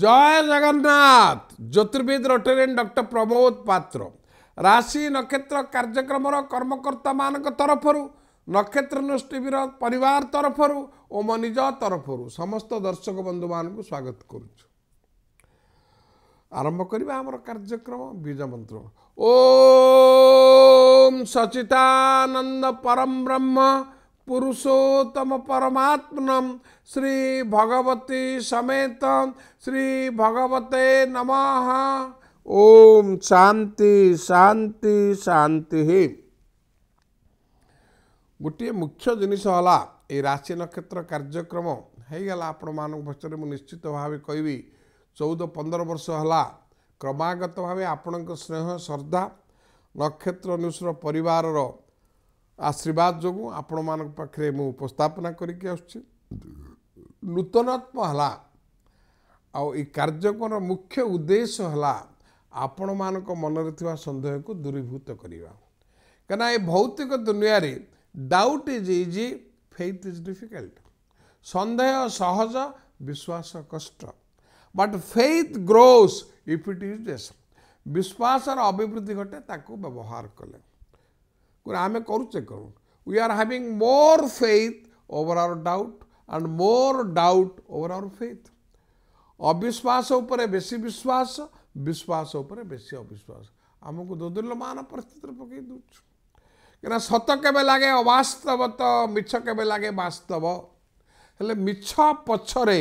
ଜୟ ଜଗନ୍ନାଥ ଜ୍ୟୋତିର୍ବିଦ Rotarian doctor Pramod Patra ରାଶି ନକ୍ଷତ୍ର କାର୍ଯ୍ୟକ୍ରମର କର୍ମକର୍ତ୍ତାମାନଙ୍କ ତରଫରୁ ନକ୍ଷତ୍ର ନ୍ୟୁଜ୍ ଟିଭିର ପରିବାର ତରଫରୁ ଓ ମୋ ନିଜ ତରଫରୁ ସମସ୍ତ ଦର୍ଶକ ବନ୍ଧୁମାନଙ୍କୁ ସ୍ୱାଗତ କରୁଛୁ ଆରମ୍ଭ କରିବା ଆମର କାର୍ଯ୍ୟକ୍ରମ ବୀଜ ମନ୍ତ୍ର ଓ ସଚିତାନନ୍ଦ ପରମ ବ୍ରହ୍ମ ପୁରୁଷୋତ୍ତମ ପରମାତ୍ମନ ଶ୍ରୀ ଭଗବତୀ ସମେତ ଶ୍ରୀ ଭଗବତେ ନମ ଓମ୍ ଶାନ୍ତି ଶାନ୍ତି ଶାନ୍ତି ଗୋଟିଏ ମୁଖ୍ୟ ଜିନିଷ ହେଲା ଏଇ ରାଶି ନକ୍ଷତ୍ର କାର୍ଯ୍ୟକ୍ରମ ହେଇଗଲା ଆପଣମାନଙ୍କ ପଛରେ ମୁଁ ନିଶ୍ଚିତ ଭାବେ କହିବି ଚଉଦ ପନ୍ଦର ବର୍ଷ ହେଲା କ୍ରମାଗତ ଭାବେ ଆପଣଙ୍କ ସ୍ନେହ ଶ୍ରଦ୍ଧା ନକ୍ଷତ୍ର ନିଷ୍ର ପରିବାରର ଆଶୀର୍ବାଦ ଯୋଗୁଁ ଆପଣମାନଙ୍କ ପାଖରେ ମୁଁ ଉପସ୍ଥାପନା କରିକି ଆସୁଛି ନୂତନତ୍ମ ହେଲା ଆଉ ଏଇ କାର୍ଯ୍ୟକ୍ରମର ମୁଖ୍ୟ ଉଦ୍ଦେଶ୍ୟ ହେଲା ଆପଣମାନଙ୍କ ମନରେ ଥିବା ସନ୍ଦେହକୁ ଦୂରୀଭୂତ କରିବା କାହିଁକିନା ଏ ଭୌତିକ ଦୁନିଆରେ doubt is easy faith is difficult ସନ୍ଦେହ ସହଜ ବିଶ୍ୱାସ କଷ୍ଟ but faith grows if it is ଦେଶ ବିଶ୍ୱାସର ଅଭିବୃଦ୍ଧି ଘଟେ ତାକୁ ବ୍ୟବହାର କଲେ କହିଲେ ଆମେ କରୁଛେ କ'ଣ we are having more faith over our doubt and more doubt over our faith ଅବିଶ୍ୱାସ ଉପରେ ବେଶୀ ବିଶ୍ୱାସ ବିଶ୍ୱାସ ଉପରେ ବେଶୀ ଅବିଶ୍ୱାସ ଆମକୁ ଦୋଦୁଲ୍ୟମାନ ପରିସ୍ଥିତିରେ ପକାଇ ଦେଉଛୁ କାହିଁକିନା ସତ କେବେ ଲାଗେ ଅବାସ୍ତବ ତ ମିଛ କେବେ ଲାଗେ ବାସ୍ତବ ହେଲେ ମିଛ ପଛରେ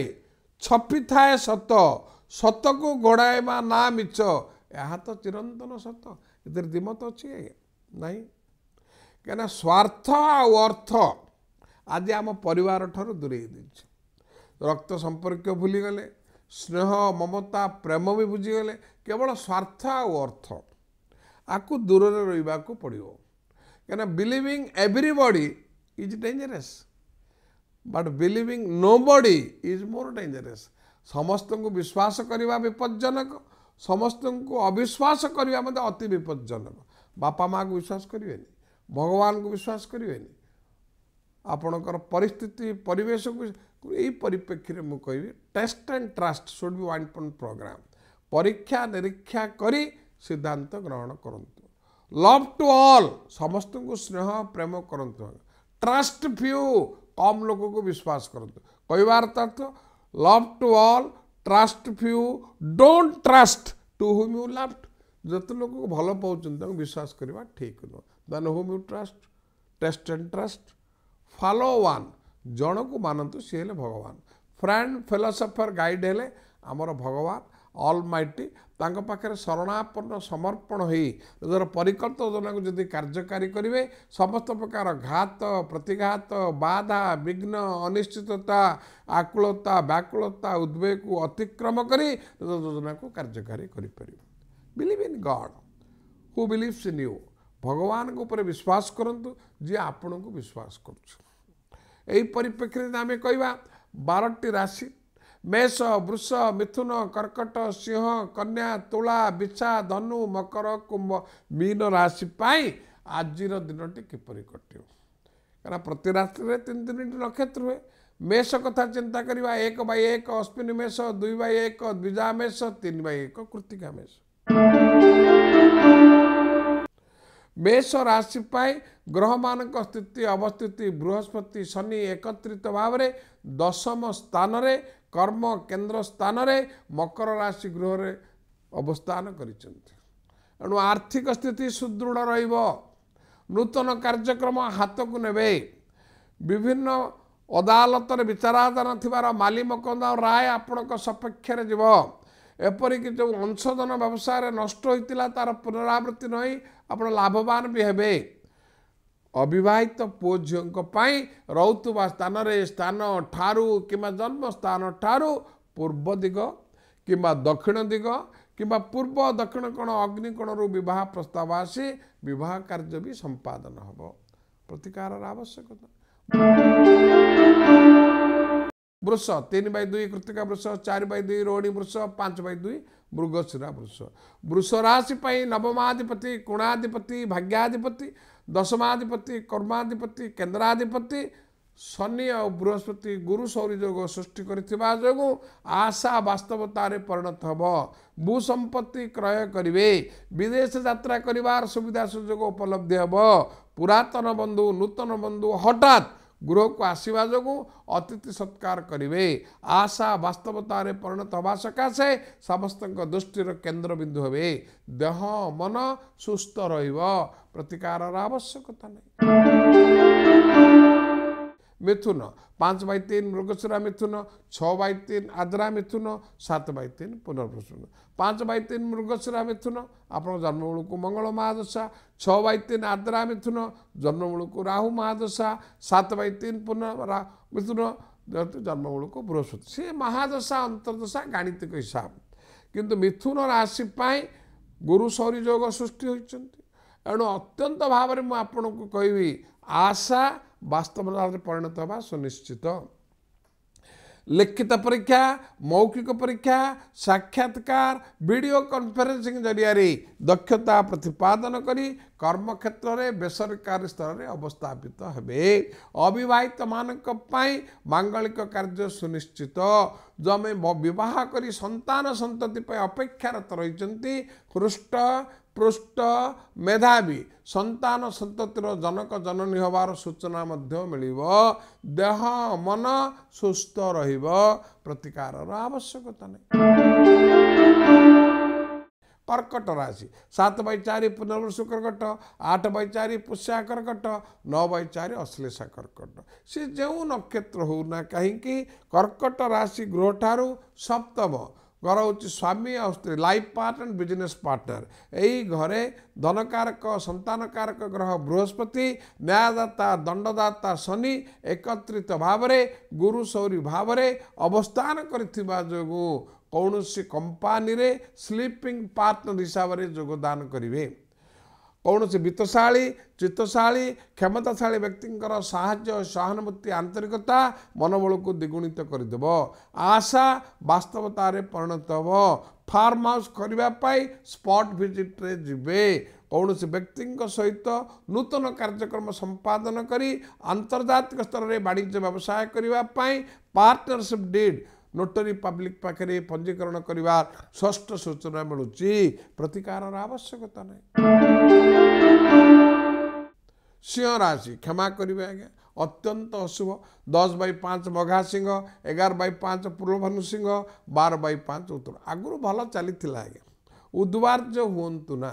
ଛପିଥାଏ ସତ ସତକୁ ଗୋଡ଼ାଇବା ନା ମିଛ ଏହା ତ ଚିରନ୍ତନ ସତ ଏଥିରେ ଦ୍ୱିମତ ଅଛି ଆଜ୍ଞା ନାହିଁ କାହିଁକିନା ସ୍ୱାର୍ଥ ଆଉ ଅର୍ଥ ଆଜି ଆମ ପରିବାର ଠାରୁ ଦୂରେଇ ଦେଇଛି ରକ୍ତ ସମ୍ପର୍କୀୟ ଭୁଲିଗଲେ ସ୍ନେହ ମମତା ପ୍ରେମ ବି ବୁଝିଗଲେ କେବଳ ସ୍ୱାର୍ଥ ଆଉ ଅର୍ଥ ଆକୁ ଦୂରରେ ରହିବାକୁ ପଡ଼ିବ କାହିଁକିନା believing everybody is dangerous but believing nobody is more dangerous ସମସ୍ତଙ୍କୁ ବିଶ୍ୱାସ କରିବା ବିପଦଜନକ ସମସ୍ତଙ୍କୁ ଅବିଶ୍ୱାସ କରିବା ମଧ୍ୟ ଅତି ବିପଦଜନକ ବାପା ମାଆକୁ ବିଶ୍ୱାସ କରିବେନି भगवान को विश्वास करें आपणकर परिस्थिति परेश परिप्रेक्षी में कहि test and trust should be वाइन पन प्रोग्राम परीक्षा निरीक्षा कर सिद्धांत ग्रहण करतु लव टू अल समस्त को स्नेह प्रेम करतु ट्रस्ट फ्यू कम लोक को विश्वास करूँ कहार अर्थ love to all trust few don't trust to whom you love जो लोग भल पाँच विश्वास करवा ठीक नुह then whom you trust test and trust follow one ଜଣକୁ ମାନନ୍ତୁ ସିଏ ହେଲେ ଭଗବାନ ଫ୍ରେଣ୍ଡ ଫିଲୋସଫର ଗାଇଡ଼ ହେଲେ ଆମର ଭଗବାନ ଅଲ୍ ମାଇଟି ତାଙ୍କ ପାଖରେ ଶରଣାପନ୍ନ ସମର୍ପଣ ହୋଇ ନିଜର ପରିକଳ୍ପ ଯୋଜନାକୁ ଯଦି କାର୍ଯ୍ୟକାରୀ କରିବେ ସମସ୍ତ ପ୍ରକାର ଘାତ ପ୍ରତିଘାତ ବାଧା ବିଘ୍ନ ଅନିଶ୍ଚିତତା ଆକୁଳତା ବ୍ୟାକୁଳତା ଉଦ୍ବେଗକୁ ଅତିକ୍ରମ କରି ନିଜ ଯୋଜନାକୁ କାର୍ଯ୍ୟକାରୀ କରିପାରିବେ believe in God who believes in you ଭଗବାନଙ୍କ ଉପରେ ବିଶ୍ୱାସ କରନ୍ତୁ ଯିଏ ଆପଣଙ୍କୁ ବିଶ୍ୱାସ କରୁଛି ଏହି ପରିପ୍ରେକ୍ଷୀରେ ଆମେ କହିବା ବାରଟି ରାଶି ମେଷ ବୃଷ ମିଥୁନ କର୍କଟ ସିଂହ କନ୍ୟା ତୁଳା ବିଛା ଧନୁ ମକର କୁମ୍ଭ ମୀନ ରାଶି ପାଇଁ ଆଜିର ଦିନଟି କିପରି କଟିବ କାରଣ ପ୍ରତି ରାଶିରେ ତିନି ତିନିଟି ନକ୍ଷତ୍ର ହୁଏ ମେଷ କଥା ଚିନ୍ତା କରିବା ଏକ ବାଇ ଏକ ଅଶ୍ୱିନୀ ମେଷ ଦୁଇ ବାଇ ଏକ ଦ୍ୱିଜା ମେଷ ତିନି ବାଇ ଏକ କୃତିକା ମେଷ ମେଷ ରାଶି ପାଇଁ ଗ୍ରହମାନଙ୍କ ସ୍ଥିତି ଅବସ୍ଥିତି ବୃହସ୍ପତି ଶନି ଏକତ୍ରିତ ଭାବରେ ଦଶମ ସ୍ଥାନରେ କର୍ମ କେନ୍ଦ୍ର ସ୍ଥାନରେ ମକର ରାଶି ଗୃହରେ ଅବସ୍ଥାନ କରିଛନ୍ତି ଏଣୁ ଆର୍ଥିକ ସ୍ଥିତି ସୁଦୃଢ଼ ରହିବ ନୂତନ କାର୍ଯ୍ୟକ୍ରମ ହାତକୁ ନେବେ ବିଭିନ୍ନ ଅଦାଲତରେ ବିଚାରାଧୀନ ଥିବାର ମାଲିମକନ୍ଦ ରାୟ ଆପଣଙ୍କ ସପକ୍ଷରେ ଯିବ ଏପରିକି ଯେଉଁ ଅଂଶଧନ ବ୍ୟବସାୟରେ ନଷ୍ଟ ହୋଇଥିଲା ତା'ର ପୁନରାବୃତ୍ତି ନହିଁ ଆପଣ ଲାଭବାନ ବି ହେବେ ଅବିବାହିତ ପୁଅ ଝିଅଙ୍କ ପାଇଁ ରହୁଥିବା ସ୍ଥାନରେ ସ୍ଥାନ ଠାରୁ କିମ୍ବା ଜନ୍ମ ସ୍ଥାନ ଠାରୁ ପୂର୍ବ ଦିଗ କିମ୍ବା ଦକ୍ଷିଣ ଦିଗ କିମ୍ବା ପୂର୍ବ ଦକ୍ଷିଣ କୋଣ ଅଗ୍ନିକୋଣରୁ ବିବାହ ପ୍ରସ୍ତାବ ଆସି ବିବାହ କାର୍ଯ୍ୟ ବି ସମ୍ପାଦନ ହେବ ପ୍ରତିକାରର ଆବଶ୍ୟକତା ବୃଷ ତିନି ବାଇ ଦୁଇ କୃତିକା ବୃଷ ଚାରି ବାଇ ଦୁଇ ରୋହିଣୀ ବୃଷ ପାଞ୍ଚ ବାଇ ଦୁଇ ମୃଗଶିରା ବୃଷ ବୃଷ ରାଶି ପାଇଁ ନବମାଧିପତି କୋଣାଧିପତି ଭାଗ୍ୟାଧିପତି ଦଶମାଧିପତି କର୍ମାଧିପତି କେନ୍ଦ୍ରାଧିପତି ଶନି ଆଉ ବୃହସ୍ପତି ଗୁରୁ ସୌରଯୋଗ ସୃଷ୍ଟି କରିଥିବା ଯୋଗୁଁ ଆଶା ବାସ୍ତବତାରେ ପରିଣତ ହେବ ଭୂ ସମ୍ପତ୍ତି କ୍ରୟ କରିବେ ବିଦେଶ ଯାତ୍ରା କରିବାର ସୁବିଧା ସୁଯୋଗ ଉପଲବ୍ଧି ହେବ ପୁରାତନ ବନ୍ଧୁ ନୂତନ ବନ୍ଧୁ ହଠାତ୍ ଗୃହକୁ ଆସିବା ଯୋଗୁଁ ଅତିଥି ସତ୍କାର କରିବେ ଆଶା ବାସ୍ତବତାରେ ପରିଣତ ହେବା ସକାଶେ ସମସ୍ତଙ୍କ ଦୃଷ୍ଟିର କେନ୍ଦ୍ରବିନ୍ଦୁ ହେବେ ଦେହ ମନ ସୁସ୍ଥ ରହିବ ପ୍ରତିକାରର ଆବଶ୍ୟକତା ନାହିଁ ମିଥୁନ ପାଞ୍ଚ ବାଇ ତିନି ମୃଗଶୁରା ମିଥୁନ ଛଅ ବାଇ ତିନି ଆଦ୍ରା ମିଥୁନ ସାତ ବାଇ ତିନି ପୁନର୍ପ୍ରସୂନ ପାଞ୍ଚ ବାଇ ତିନି ମୃଗଶୁରା ମିଥୁନ ଆପଣଙ୍କ ଜନ୍ମମୂଳକୁ ମଙ୍ଗଳ ମହାଦଶା ଛଅ ବାଇ ତିନି ଆଦ୍ରା ମିଥୁନ ଜନ୍ମମୂଳକୁ ରାହୁ ମହାଦଶା ସାତ ବାଇ ତିନି ପୁନର୍ ମିଥୁନ ଯେହେତୁ ଜନ୍ମମୂଳକୁ ବୃହସ୍ପତି ସେ ମହାଦଶା ଅନ୍ତର୍ଦଶା ଗାଣିତିକ ହିସାବ କିନ୍ତୁ ମିଥୁନ ରାଶି ପାଇଁ ଗୁରୁ ସରିଯୋଗ ସୃଷ୍ଟି ହୋଇଛନ୍ତି ଏଣୁ ଅତ୍ୟନ୍ତ ଭାବରେ ମୁଁ ଆପଣଙ୍କୁ କହିବି ଆଶା ବାସ୍ତବତାରେ ପରିଣତ ହେବା ସୁନିଶ୍ଚିତ ଲିଖିତ ପରୀକ୍ଷା ମୌଖିକ ପରୀକ୍ଷା ସାକ୍ଷାତକାର ଭିଡ଼ିଓ କନଫରେନ୍ସିଂ ଜରିଆରେ ଦକ୍ଷତା ପ୍ରତିପାଦନ କରି କର୍ମକ୍ଷେତ୍ରରେ ବେସରକାରୀ ସ୍ତରରେ ଅବସ୍ଥାପିତ ହେବେ ଅବିବାହିତମାନଙ୍କ ପାଇଁ ମାଙ୍ଗଳିକ କାର୍ଯ୍ୟ ସୁନିଶ୍ଚିତ ଜମି ବିବାହ କରି ସନ୍ତାନ ସନ୍ତତି ପାଇଁ ଅପେକ୍ଷାରତ ରହିଛନ୍ତି ହୃଷ୍ଟ ପୃଷ୍ଠ ମେଧାବୀ ସନ୍ତାନ ସନ୍ତତିର ଜନକ ଜନନୀ ହେବାର ସୂଚନା ମଧ୍ୟ ମିଳିବ ଦେହ ମନ ସୁସ୍ଥ ରହିବ ପ୍ରତିକାରର ଆବଶ୍ୟକତା ନାହିଁ କର୍କଟ ରାଶି ସାତ ବାଇ ଚାରି ପୁନର୍ବୃଷ କର୍କଟ ଆଠ ବାଇ ଚାରି ପୁଷ୍ୟା କର୍କଟ ନଅ ବାଇ ଚାରି ଅଶ୍ଳେଷା କର୍କଟ ସେ ଯେଉଁ ନକ୍ଷତ୍ର ହେଉନା କାହିଁକି କର୍କଟ ରାଶି ଗୃହଠାରୁ ସପ୍ତମ ଘର ହେଉଛି ସ୍ୱାମୀ ଆଉ ସ୍ତ୍ରୀ ଲାଇଫ୍ ପାର୍ଟନର୍ ବିଜନେସ୍ ପାର୍ଟନର୍ ଏହି ଘରେ ଧନକାରକ ସନ୍ତାନକାରକ ଗ୍ରହ ବୃହସ୍ପତି ନ୍ୟାୟଦାତା ଦଣ୍ଡଦାତା ଶନି ଏକତ୍ରିତ ଭାବରେ ଗୁରୁ ସୌରୀ ଭାବରେ ଅବସ୍ଥାନ କରିଥିବା ଯୋଗୁଁ କୌଣସି କମ୍ପାନୀରେ ସ୍ଲିପିଂ ପାର୍ଟନର୍ ହିସାବରେ ଯୋଗଦାନ କରିବେ କୌଣସି ବିତ୍ତଶାଳୀ ଚିତ୍ତଶାଳୀ କ୍ଷମତାଶାଳୀ ବ୍ୟକ୍ତିଙ୍କର ସାହାଯ୍ୟ ସହାନୁଭୂତି ଆନ୍ତରିକତା ମନୋବଳକୁ ଦ୍ୱିଗୁଣିତ କରିଦେବ ଆଶା ବାସ୍ତବତାରେ ପରିଣତ ହେବ ଫାର୍ମ ହାଉସ୍ କରିବା ପାଇଁ ସ୍ପଟ୍ ଭିଜିଟ୍ରେ ଯିବେ କୌଣସି ବ୍ୟକ୍ତିଙ୍କ ସହିତ ନୂତନ କାର୍ଯ୍ୟକ୍ରମ ସମ୍ପାଦନ କରି ଆନ୍ତର୍ଜାତିକ ସ୍ତରରେ ବାଣିଜ୍ୟ ବ୍ୟବସାୟ କରିବା ପାଇଁ ପାର୍ଟନରସିପ୍ ଡିଡ଼୍ ନୋଟରୀ ପବ୍ଲିକ୍ ପାଖରେ ପଞ୍ଜୀକରଣ କରିବା ଷଷ୍ଠ ସୂଚନା ମିଳୁଛି ପ୍ରତିକାରର ଆବଶ୍ୟକତା ନାହିଁ ସିଂହ ରାଶି କ୍ଷମା କରିବେ ଆଜ୍ଞା ଅତ୍ୟନ୍ତ ଅଶୁଭ ଦଶ ବାଇ ପାଞ୍ଚ ମଘା ସିଂହ ଏଗାର ବାଇ ପାଞ୍ଚ ପୂର୍ଣ୍ଣଭନୁ ସିଂହ ବାର ବାଇ ପାଞ୍ଚ ଉତ୍ତର ଆଗରୁ ଭଲ ଚାଲିଥିଲା ଆଜ୍ଞା ଉଦ୍ୱାର୍ଯ୍ୟ ହୁଅନ୍ତୁ ନା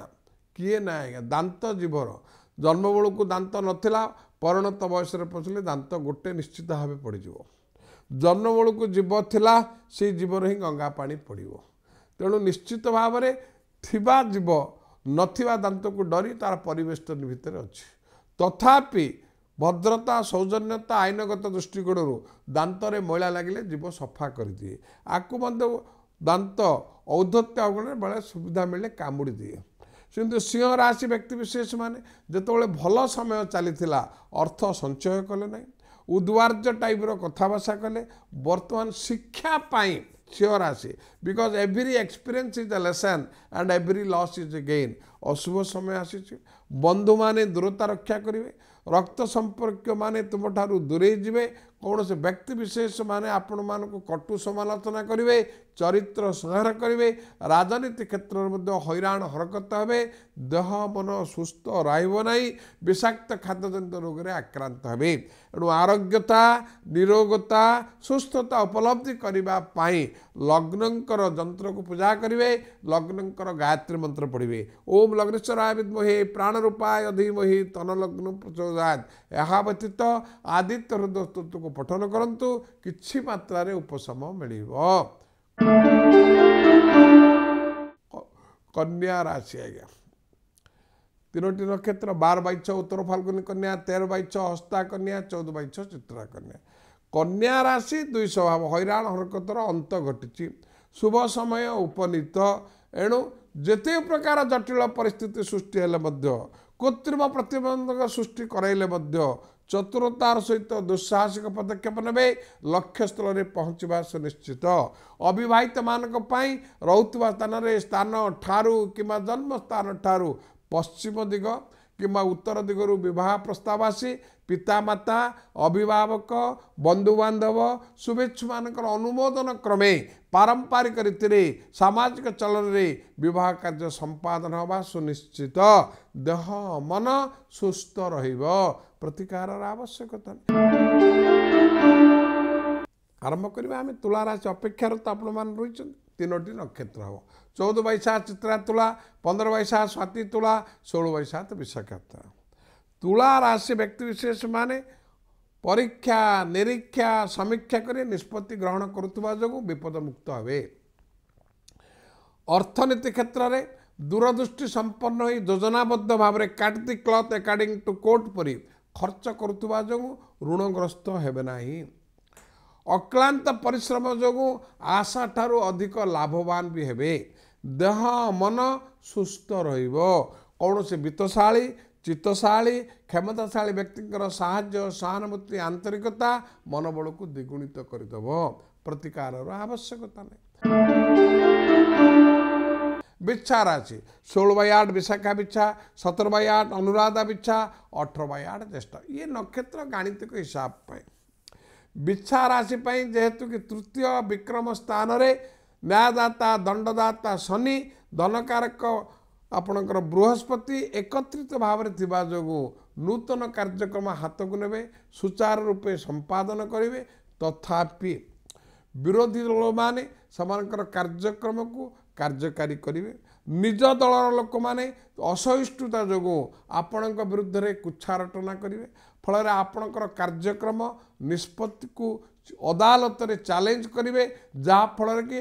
କିଏ ନା ଆଜ୍ଞା ଦାନ୍ତ ଜୀବର ଜନ୍ମବେଳକୁ ଦାନ୍ତ ନଥିଲା ପରିଣତ ବୟସରେ ପଶିଲେ ଦାନ୍ତ ଗୋଟେ ନିଶ୍ଚିତ ଭାବେ ପଡ଼ିଯିବ ଜହ୍ନମୂଳକୁ ଜୀବ ଥିଲା ସେଇ ଜୀବରୁ ହିଁ ଗଙ୍ଗା ପାଣି ପଡ଼ିବ ତେଣୁ ନିଶ୍ଚିତ ଭାବରେ ଥିବା ଜୀବ ନଥିବା ଦାନ୍ତକୁ ଡରି ତା'ର ପରିବେଷ୍ଟ ଭିତରେ ଅଛି ତଥାପି ଭଦ୍ରତା ସୌଜନ୍ୟତା ଆଇନଗତ ଦୃଷ୍ଟିକୋଣରୁ ଦାନ୍ତରେ ମଇଳା ଲାଗିଲେ ଜୀବ ସଫା କରିଦିଏ ଆକୁ ମଧ୍ୟ ଦାନ୍ତ ଔଦ୍ଧତ୍ୟ ଅଗଣରେ ବେଳେ ସୁବିଧା ମିଳେ କାମୁଡ଼ି ଦିଏ କିନ୍ତୁ ସିଂହ ରାଶି ବ୍ୟକ୍ତିବିଶେଷମାନେ ଯେତେବେଳେ ଭଲ ସମୟ ଚାଲିଥିଲା ଅର୍ଥ ସଞ୍ଚୟ କଲେ ନାହିଁ ଉଦ୍ୱାର୍ଯ୍ୟ ଟାଇପ୍ର କଥାଭାଷା କଲେ ବର୍ତ୍ତମାନ ଶିକ୍ଷା ପାଇଁ ସିଓର ଆସେ because every experience is a lesson and every loss is a gain ଅଶୁଭ ସମୟ ଆସିଛି ବନ୍ଧୁମାନେ ଦୂରତା ରକ୍ଷା କରିବେ ରକ୍ତ ସମ୍ପର୍କୀୟମାନେ ତୁମଠାରୁ ଦୂରେଇ ଯିବେ କୌଣସି ବ୍ୟକ୍ତିବିଶେଷମାନେ ଆପଣମାନଙ୍କୁ କଟୁ ସମାଲୋଚନା କରିବେ ଚରିତ୍ର ସଂହାର କରିବେ ରାଜନୀତି କ୍ଷେତ୍ରରେ ମଧ୍ୟ ହଇରାଣ ହରକତ ହେବେ ଦେହ ମନ ସୁସ୍ଥ ରହିବ ନାହିଁ ବିଷାକ୍ତ ଖାଦ୍ୟଜନିତ ରୋଗରେ ଆକ୍ରାନ୍ତ ହେବେ ଏଣୁ ଆରୋଗ୍ୟତା ନିରୋଗତା ସୁସ୍ଥତା ଉପଲବ୍ଧି କରିବା ପାଇଁ ଲଗ୍ନଙ୍କର ଯନ୍ତ୍ରକୁ ପୂଜା କରିବେ ଲଗ୍ନଙ୍କର ଗାୟତ୍ରୀ ମନ୍ତ୍ର ପଢ଼ିବେ ଓମ୍ ଲଗ୍ନେଶ୍ୱର ଆୟୁବେଦ ମୋହି ରୂପାୟ ଅଧି ମୋହି ତନଲଗ୍ନ ପ୍ରଚୋଦାୟତ ଏହା ବ୍ୟତୀତ ଆଦିତ୍ୟ ହୃଦୟ ସ୍ତୋତ୍ରକୁ ପଠନ କରନ୍ତୁ କିଛି ମାତ୍ରାରେ ଉପଶମ ମିଳିବ କନ୍ୟା ରାଶି ଆଜ୍ଞା ତିନୋଟି ନକ୍ଷତ୍ର ବାର ବାଇ ଛଅ ଉତ୍ତର ଫାଲ୍ଗୁନି କନ୍ୟା ତେର ବାଇ ଛଅ ହସ୍ତା କନ୍ୟା ଚଉଦ ବାଇ ଛଅ ଚିତ୍ରା କନ୍ୟା କନ୍ୟା ରାଶି ଦୁଇ ସ୍ୱଭାବ ହଇରାଣ ହରକତର ଅନ୍ତ ଘଟିଛି ଶୁଭ ସମୟ ଉପନୀତ ଏଣୁ ଯେତେ ପ୍ରକାର ଜଟିଳ ପରିସ୍ଥିତି ସୃଷ୍ଟି ହେଲେ ମଧ୍ୟ କୃତ୍ରିମ ପ୍ରତିବନ୍ଧକ ସୃଷ୍ଟି କରାଇଲେ ମଧ୍ୟ ଚତୁରତାର ସହିତ ଦୁଃସାହସିକ ପଦକ୍ଷେପ ନେବେ ଲକ୍ଷ୍ୟସ୍ଥଳରେ ପହଞ୍ଚିବା ସୁନିଶ୍ଚିତ ଅବିବାହିତମାନଙ୍କ ପାଇଁ ରହୁଥିବା ସ୍ଥାନରେ ସ୍ଥାନ ଠାରୁ କିମ୍ବା ଜନ୍ମସ୍ଥାନ ଠାରୁ ପଶ୍ଚିମ ଦିଗ କିମ୍ବା ଉତ୍ତର ଦିଗରୁ ବିବାହ ପ୍ରସ୍ତାବ ଆସି ପିତାମାତା ଅଭିଭାବକ ବନ୍ଧୁବାନ୍ଧବ ଶୁଭେଚ୍ଛୁମାନଙ୍କର ଅନୁମୋଦନ କ୍ରମେ ପାରମ୍ପରିକ ରୀତିରେ ସାମାଜିକ ଚଳନରେ ବିବାହ କାର୍ଯ୍ୟ ସମ୍ପାଦନ ହେବା ସୁନିଶ୍ଚିତ ଦେହ ମନ ସୁସ୍ଥ ରହିବ ପ୍ରତିକାରର ଆବଶ୍ୟକତା ଆରମ୍ଭ କରିବା ଆମେ ତୁଳା ରାଶି ତ ଆପଣମାନେ ରହିଛନ୍ତି ତିନୋଟି ନକ୍ଷତ୍ର ହେବ ଚଉଦ ବୈଶାଖ ଚିତ୍ରା ତୁଳା ପନ୍ଦର ବୈଶାଖ ସ୍ୱାତି ତୁଳା ଷୋହଳ ବୈଶାଖ ବିଶାଖା ତୁଳା ତୁଳା ରାଶି ବ୍ୟକ୍ତିବିଶେଷମାନେ ପରୀକ୍ଷା ନିରୀକ୍ଷା ସମୀକ୍ଷା କରି ନିଷ୍ପତ୍ତି ଗ୍ରହଣ କରୁଥିବା ଯୋଗୁଁ ବିପଦମୁକ୍ତ ହେବେ ଅର୍ଥନୀତି କ୍ଷେତ୍ରରେ ଦୂରଦୃଷ୍ଟି ସମ୍ପନ୍ନ ହୋଇ ଯୋଜନାବଦ୍ଧ ଭାବରେ cut the cloth according to coat ପରି ଖର୍ଚ୍ଚ କରୁଥିବା ଯୋଗୁଁ ଋଣଗ୍ରସ୍ତ ହେବେ ନାହିଁ ଅକ୍ଲାନ୍ତ ପରିଶ୍ରମ ଯୋଗୁଁ ଆଶାଠାରୁ ଅଧିକ ଲାଭବାନ ବି ହେବେ ଦେହ ମନ ସୁସ୍ଥ ରହିବ କୌଣସି ବିତ୍ତଶାଳୀ ଚିତ୍ତଶାଳୀ କ୍ଷମତାଶାଳୀ ବ୍ୟକ୍ତିଙ୍କର ସାହାଯ୍ୟ ସହାନୁଭୂତି ଆନ୍ତରିକତା ମନୋବଳକୁ ଦ୍ୱିଗୁଣିତ କରିଦେବ ପ୍ରତିକାରର ଆବଶ୍ୟକତା ନାହିଁ ବିଛା ରାଶି ଷୋହଳ ବାଇ ଆଠ ବିଶାଖା ବିଛା ସତର ବାଇ ଆଠ ଅନୁରାଧା ବିଛା ଅଠର ବାଇ ଆଠ ଜ୍ୟେଷ୍ଠ ଇଏ ନକ୍ଷତ୍ର ଗାଣିତିକ ହିସାବ ପାଇଁ ବିଛା ରାଶି ପାଇଁ ଯେହେତୁ କି ତୃତୀୟ ବିକ୍ରମ ସ୍ଥାନରେ ନ୍ୟାୟଦାତା ଦଣ୍ଡଦାତା ଶନି ଧନକାରକ ଆପଣଙ୍କର ବୃହସ୍ପତି ଏକତ୍ରିତ ଭାବରେ ଥିବା ଯୋଗୁଁ ନୂତନ କାର୍ଯ୍ୟକ୍ରମ ହାତକୁ ନେବେ ସୁଚାରୁ ରୂପେ ସମ୍ପାଦନ କରିବେ ତଥାପି ବିରୋଧୀ ଦଳମାନେ ସେମାନଙ୍କର କାର୍ଯ୍ୟକ୍ରମକୁ କାର୍ଯ୍ୟକାରୀ କରିବେ ନିଜ ଦଳର ଲୋକମାନେ ଅସହିଷ୍ଣୁତା ଯୋଗୁଁ ଆପଣଙ୍କ ବିରୁଦ୍ଧରେ କୁଚ୍ଛାରଟନା କରିବେ ଫଳରେ ଆପଣଙ୍କର କାର୍ଯ୍ୟକ୍ରମ ନିଷ୍ପତ୍ତିକୁ ଅଦାଲତରେ ଚ୍ୟାଲେଞ୍ଜ କରିବେ ଯାହାଫଳରେ କି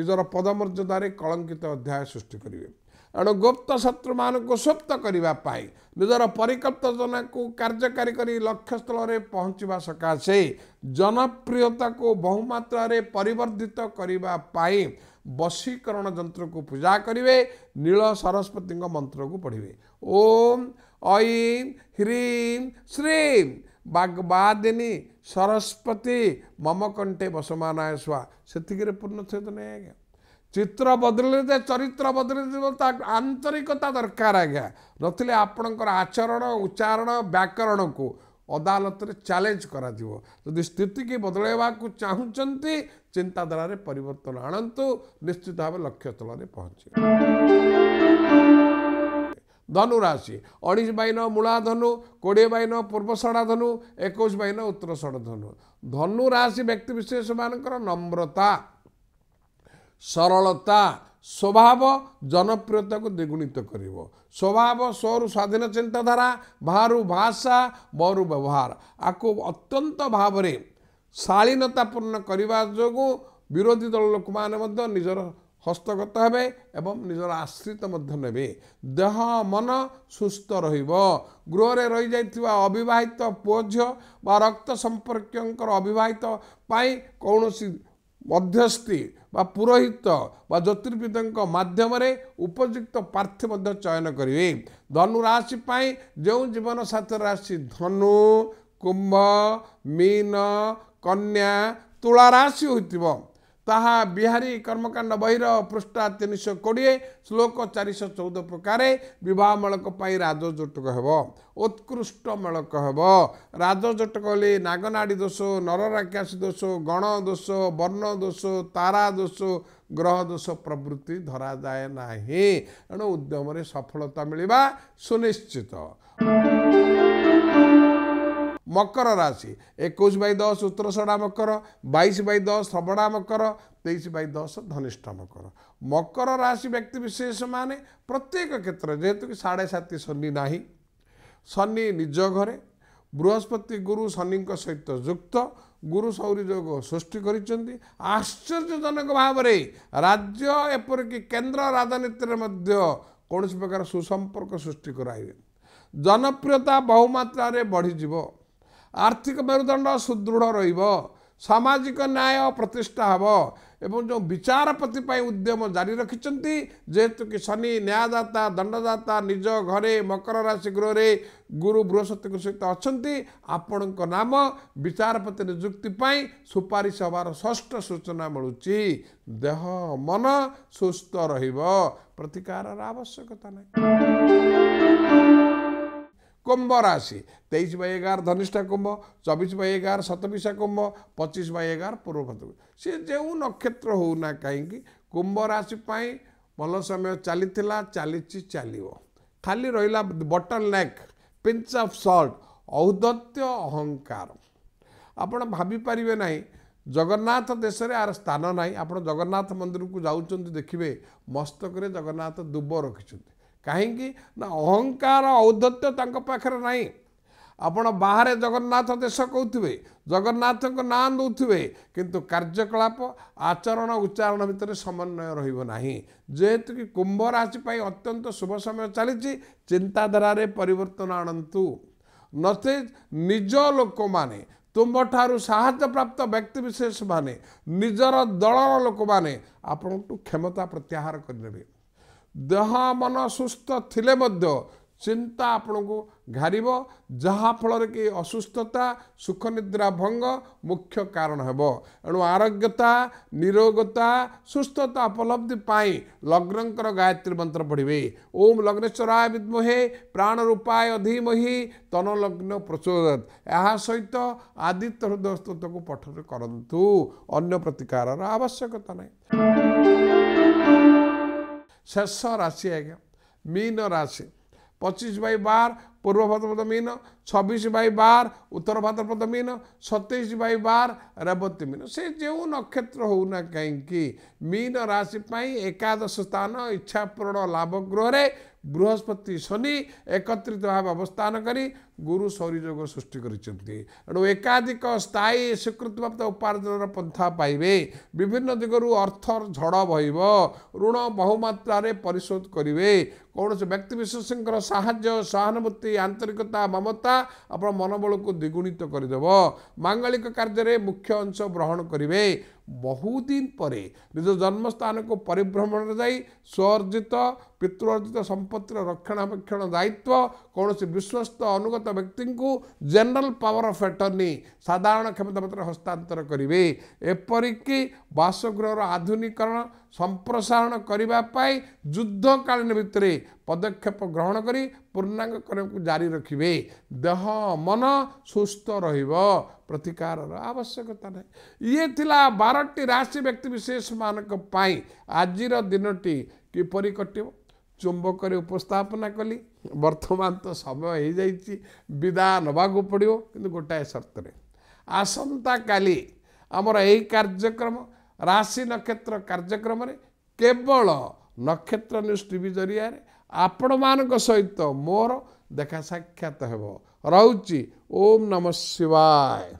ନିଜର ପଦମର୍ଯ୍ୟାଦାରେ କଳଙ୍କିତ ଅଧ୍ୟାୟ ସୃଷ୍ଟି କରିବେ ଏଣୁ ଗୁପ୍ତ ଶତ୍ରୁମାନଙ୍କୁ ସୁପ୍ତ କରିବା ପାଇଁ ନିଜର ପରିକଳ୍ପନାକୁ କାର୍ଯ୍ୟକାରୀ କରି ଲକ୍ଷ୍ୟସ୍ଥଳରେ ପହଞ୍ଚିବା ସକାଶେ ଜନପ୍ରିୟତାକୁ ବହୁମାତ୍ରାରେ ପରିବର୍ଦ୍ଧିତ କରିବା ପାଇଁ ବଶୀକରଣ ଯନ୍ତ୍ରକୁ ପୂଜା କରିବେ ନୀଳ ସରସ୍ୱତୀଙ୍କ ମନ୍ତ୍ରକୁ ପଢ଼ିବେ ଓମ୍ ଐଂ ହ୍ରୀଂ ଶ୍ରୀଂ ବାଗବାଦିନୀ ସରସ୍ୱତୀ ମମକଣ୍ଠେ ବସମାନ ସୁଆ ସେତିକିରେ ପୂର୍ଣ୍ଣ ଛେଦ ଆଜ୍ଞା ଚିତ୍ର ବଦଳିଲେ ଯେ ଚରିତ୍ର ବଦଳିଯିବ ତା ଆନ୍ତରିକତା ଦରକାର ଆଜ୍ଞା ନଥିଲେ ଆପଣଙ୍କର ଆଚରଣ ଉଚ୍ଚାରଣ ବ୍ୟାକରଣକୁ ଅଦାଲତରେ ଚ୍ୟାଲେଞ୍ଜ କରାଯିବ ଯଦି ସ୍ଥିତିକି ବଦଳାଇବାକୁ ଚାହୁଁଛନ୍ତି ଚିନ୍ତାଧାରାରେ ପରିବର୍ତ୍ତନ ଆଣନ୍ତୁ ନିଶ୍ଚିତ ଭାବେ ଲକ୍ଷ୍ୟ ତଳରେ ଧନୁ ରାଶି ଉଣେଇଶ ବାଇନ ମୂଳା ଧନୁ କୋଡ଼ିଏ ବାଇନ ପୂର୍ବ ପୂର୍ବଷଡ଼ା ଧନୁ ଏକୋଇଶ ବାଇନ ଉତ୍ତର ଷଡ଼ ଧନୁ ଧନୁ ଧନୁରାଶି ବ୍ୟକ୍ତିବିଶେଷମାନଙ୍କର ନମ୍ରତା ସରଳତା ସ୍ୱଭାବ ଜନପ୍ରିୟତାକୁ ଦ୍ୱିଗୁଣିତ କରିବ ସ୍ୱଭାବ ସ୍ୱରୁ ସ୍ୱାଧୀନ ଚିନ୍ତାଧାରା ବାହାରୁ ଭାଷା ବରୁ ବ୍ୟବହାର ଆକୁ ଅତ୍ୟନ୍ତ ଭାବରେ ଶାଳୀନତା ପୂର୍ଣ୍ଣ କରିବା ଯୋଗୁଁ ବିରୋଧୀ ଦଳ ଲୋକମାନେ ମଧ୍ୟ ନିଜର ହସ୍ତଗତ ହେବେ ଏବଂ ନିଜର ଆଶ୍ରିତ ମଧ୍ୟ ନେବେ ଦେହ ମନ ସୁସ୍ଥ ରହିବ ଗୃହରେ ରହିଯାଇଥିବା ଅବିବାହିତ ପୁଅ ଝିଅ ବା ରକ୍ତ ସମ୍ପର୍କୀୟଙ୍କର ଅବିବାହିତ ପାଇଁ କୌଣସି ମଧ୍ୟସ୍ଥି ବା ପୁରୋହିତ ବା ଜ୍ୟୋତିର୍ବିଦଙ୍କ ମାଧ୍ୟମରେ ଉପଯୁକ୍ତ ପ୍ରାର୍ଥୀ ମଧ୍ୟ ଚୟନ କରିବେ ଧନୁରାଶି ପାଇଁ ଯେଉଁ ଜୀବନସାଥୀ ରାଶି ଧନୁ କୁମ୍ଭ ମୀନ କନ୍ୟା ତୁଳା ରାଶି ହୋଇଥିବ ତାହା ବିହାରୀ କର୍ମକାଣ୍ଡ ବହିର ପୃଷ୍ଠା ତିନିଶହ କୋଡ଼ିଏ ଶ୍ଲୋକ ଚାରିଶହ ଚଉଦ ପ୍ରକାରେ ବିବାହମୂଳକ ପାଇଁ ରାଜଜଟକ ହେବ ଉତ୍କୃଷ୍ଟମୂଳକ ହେବ ରାଜଜଟକ ହେଲେ ନାଗନାଡ଼ି ଦୋଷ ନରରାକ୍ଷାସ ଦୋଷ ଗଣ ଦୋଷ ବର୍ଣ୍ଣ ଦୋଷ ତାରା ଦୋଷ ଗ୍ରହ ଦୋଷ ପ୍ରଭୃତି ଧରାଯାଏ ନାହିଁ ଏଣୁ ଉଦ୍ୟମରେ ସଫଳତା ମିଳିବା ସୁନିଶ୍ଚିତ ମକର ରାଶି ଏକୋଇଶ ବାଇ ଦଶ ଉତ୍ତରଷଡ଼ା ମକର ବାଇଶ ବାଇ ଦଶ ଶ୍ରବଣା ମକର ତେଇଶ ବାଇ ଦଶ ଧନିଷ୍ଠ ମକର ମକର ରାଶି ବ୍ୟକ୍ତିବିଶେଷମାନେ ପ୍ରତ୍ୟେକ କ୍ଷେତ୍ରରେ ଯେହେତୁକି ସାଢ଼େ ସାତି ଶନି ନାହିଁ ଶନି ନିଜ ଘରେ ବୃହସ୍ପତି ଗୁରୁ ଶନିଙ୍କ ସହିତ ଯୁକ୍ତ ଗୁରୁ ସୌରୀ ଯୋଗ ସୃଷ୍ଟି କରିଛନ୍ତି ଆଶ୍ଚର୍ଯ୍ୟଜନକ ଭାବରେ ରାଜ୍ୟ ଏପରିକି କେନ୍ଦ୍ର ରାଜନୀତିରେ ମଧ୍ୟ କୌଣସି ପ୍ରକାର ସୁସମ୍ପର୍କ ସୃଷ୍ଟି କରାଇବେ ଜନପ୍ରିୟତା ବହୁମାତ୍ରାରେ ବଢ଼ିଯିବ ଆର୍ଥିକ ମେରୁଦଣ୍ଡ ସୁଦୃଢ଼ ରହିବ ସାମାଜିକ ନ୍ୟାୟ ପ୍ରତିଷ୍ଠା ହେବ ଏବଂ ଯେଉଁ ବିଚାରପତି ପାଇଁ ଉଦ୍ୟମ ଜାରି ରଖିଛନ୍ତି ଯେହେତୁକି ଶନି ନ୍ୟାୟଦାତା ଦଣ୍ଡଦାତା ନିଜ ଘରେ ମକର ରାଶି ଗୃହରେ ଗୁରୁ ବୃହସ୍ପତିଙ୍କ ସହିତ ଅଛନ୍ତି ଆପଣଙ୍କ ନାମ ବିଚାରପତି ନିଯୁକ୍ତି ପାଇଁ ସୁପାରିଶ ହେବାର ଷଷ୍ଠ ସୂଚନା ମିଳୁଛି ଦେହ ମନ ସୁସ୍ଥ ରହିବ ପ୍ରତିକାରର ଆବଶ୍ୟକତା ନାହିଁ କୁମ୍ଭ ରାଶି ତେଇଶ ବାଇ ଏଗାର ଧନିଷ୍ଠା କୁମ୍ଭ ଚବିଶ ବାଇ ଏଗାର ସତବିଶା କୁମ୍ଭ ପଚିଶ ବାଇ ଏଗାର ପୂର୍ବଭତ ସିଏ ଯେଉଁ ନକ୍ଷତ୍ର ହେଉନା କାହିଁକି କୁମ୍ଭ ରାଶି ପାଇଁ ଭଲ ସମୟ ଚାଲିଥିଲା ଚାଲିଛି ଚାଲିବ ଖାଲି ରହିଲା bottleneck pinch of salt ଔଦତ୍ୟ ଅହଙ୍କାର ଆପଣ ଭାବିପାରିବେ ନାହିଁ ଜଗନ୍ନାଥ ଦେଶରେ ଆର ସ୍ଥାନ ନାହିଁ ଆପଣ ଜଗନ୍ନାଥ ମନ୍ଦିରକୁ ଯାଉଛନ୍ତି ଦେଖିବେ ମସ୍ତକରେ ଜଗନ୍ନାଥ ଦୁବ ରଖିଛନ୍ତି କାହିଁକି ନା ଅହଙ୍କାର ଔଦ୍ଧତ୍ୟ ତାଙ୍କ ପାଖରେ ନାହିଁ ଆପଣ ବାହାରେ ଜଗନ୍ନାଥ ଦେଶ କହୁଥିବେ ଜଗନ୍ନାଥଙ୍କ ନାଁ ଦେଉଥିବେ କିନ୍ତୁ କାର୍ଯ୍ୟକଳାପ ଆଚରଣ ଉଚ୍ଚାରଣ ଭିତରେ ସମନ୍ୱୟ ରହିବ ନାହିଁ ଯେହେତୁକି କୁମ୍ଭ ରାଶି ପାଇଁ ଅତ୍ୟନ୍ତ ଶୁଭ ସମୟ ଚାଲିଛି ଚିନ୍ତାଧାରାରେ ପରିବର୍ତ୍ତନ ଆଣନ୍ତୁ ନଚେତ୍ ନିଜ ଲୋକମାନେ ତୁମଠାରୁ ସାହାଯ୍ୟପ୍ରାପ୍ତ ବ୍ୟକ୍ତିବିଶେଷମାନେ ନିଜର ଦଳର ଲୋକମାନେ ଆପଣଙ୍କଠୁ କ୍ଷମତା ପ୍ରତ୍ୟାହାର କରିନେବେ ଦେହ ମନ ସୁସ୍ଥ ଥିଲେ ମଧ୍ୟ ଚିନ୍ତା ଆପଣଙ୍କୁ ଘାରିବ ଯାହାଫଳରେ କି ଅସୁସ୍ଥତା ସୁଖ ନିଦ୍ରା ଭଙ୍ଗ ମୁଖ୍ୟ କାରଣ ହେବ ଏଣୁ ଆରୋଗ୍ୟତା ନିରୋଗତା ସୁସ୍ଥତା ଉପଲବ୍ଧି ପାଇଁ ଲଗ୍ନଙ୍କର ଗାୟତ୍ରୀ ମନ୍ତ୍ର ପଢ଼ିବେ ଓମ୍ ଲଗ୍ନେଶ୍ୱରାୟ ବିଦ୍ମୋହେ ପ୍ରାଣ ରୂପାୟ ଅଧିମହି ତନଲଗ୍ନ ପ୍ରଚୋଦ ଏହା ସହିତ ଆଦିତ୍ୟ ହୃଦୟ ସ୍ତୋତକୁ ପଠନ କରନ୍ତୁ ଅନ୍ୟ ପ୍ରତିକାରର ଆବଶ୍ୟକତା ନାହିଁ शेष राशि आज्ञा मीन राशि पचिश बै बार पूर्व भद्रपद मतलब मीन ଛବିଶ ବାଇ ବାର ଉତ୍ତର ଭାଦ୍ରପଦ ମିନ ସତେଇଶ ବାଇ ବାର ରେବତୀ ମିନ ସେ ଯେଉଁ ନକ୍ଷତ୍ର ହଉ ନା କାହିଁକି ମିନ ରାଶି ପାଇଁ ଏକାଦଶ ସ୍ଥାନ ଇଚ୍ଛାପୂରଣ ଲାଭ ଗ୍ରହରେ ବୃହସ୍ପତି ଶନି ଏକତ୍ରିତ ଭାବେ ଅବସ୍ଥାନ କରି ଗୁରୁ ସରିଯୋଗ ସୃଷ୍ଟି କରିଛନ୍ତି ଏଣୁ ଏକାଧିକ ସ୍ଥାୟୀ ସ୍ୱୀକୃତିପ୍ରାପ୍ତ ଉପାର୍ଜନର ପନ୍ଥା ପାଇବେ ବିଭିନ୍ନ ଦିଗରୁ ଅର୍ଥର ଝଡ଼ ବହିବ ଋଣ ବହୁମାତ୍ରାରେ ପରିଶୋଧ କରିବେ କୌଣସି ବ୍ୟକ୍ତିବିଶେଷଙ୍କର ସାହାଯ୍ୟ ସହାନୁଭୂତି ଆନ୍ତରିକତା ମମତା ଦ୍ୱାରା ଆପଣ ମନୋବଳକୁ ଦ୍ୱିଗୁଣିତ କରିଦେବ ମାଙ୍ଗଳିକ କାର୍ଯ୍ୟରେ ମୁଖ୍ୟ ଅଂଶ ଗ୍ରହଣ କରିବେ ବହୁଦିନ ପରେ ନିଜ ଜନ୍ମସ୍ଥାନକୁ ପରିଭ୍ରମଣରେ ଯାଇ ସ୍ୱଅର୍ଜିତ ପିତୃଅର୍ଜିତ ସମ୍ପତ୍ତିର ରକ୍ଷଣାବେକ୍ଷଣ ଦାୟିତ୍ୱ କୌଣସି ବିଶ୍ୱସ୍ତ ଅନୁଗତ ବ୍ୟକ୍ତିଙ୍କୁ ଜେନେରାଲ ପାୱାର ଅଫ୍ ଆଟର୍ଣ୍ଣି ସାଧାରଣ କ୍ଷମତା ପତ୍ର ହସ୍ତାନ୍ତର କରିବେ ଏପରିକି ବାସଗୃହର ଆଧୁନିକରଣ ସମ୍ପ୍ରସାରଣ କରିବା ପାଇଁ ଯୁଦ୍ଧକାଳୀନ ଭିତରେ ପଦକ୍ଷେପ ଗ୍ରହଣ କରି ପୂର୍ଣ୍ଣାଙ୍ଗ କରିବାକୁ ଜାରି ରଖିବେ ଦେହ ମନ ସୁସ୍ଥ ରହିବ ପ୍ରତିକାରର ଆବଶ୍ୟକତା ନାହିଁ ଇଏ ଥିଲା ବାରଟି ରାଶି ବ୍ୟକ୍ତିବିଶେଷମାନଙ୍କ ପାଇଁ ଆଜିର ଦିନଟି କିପରି କଟିବ ଚୁମ୍ବକରେ ଉପସ୍ଥାପନା କଲି ବର୍ତ୍ତମାନ ତ ସମୟ ହୋଇଯାଇଛି ବିଦା ନେବାକୁ ପଡ଼ିବ କିନ୍ତୁ ଗୋଟାଏ ସର୍ତ୍ତରେ ଆସନ୍ତାକାଲି ଆମର ଏହି କାର୍ଯ୍ୟକ୍ରମ ରାଶି ନକ୍ଷତ୍ର କାର୍ଯ୍ୟକ୍ରମରେ କେବଳ ନକ୍ଷତ୍ର ନ୍ୟୁଜ୍ ଟିଭି ଜରିଆରେ ଆପଣମାନଙ୍କ ସହିତ ମୋର ଦେଖା ସାକ୍ଷାତ ହେବ राउत जी ओम नमः शिवाय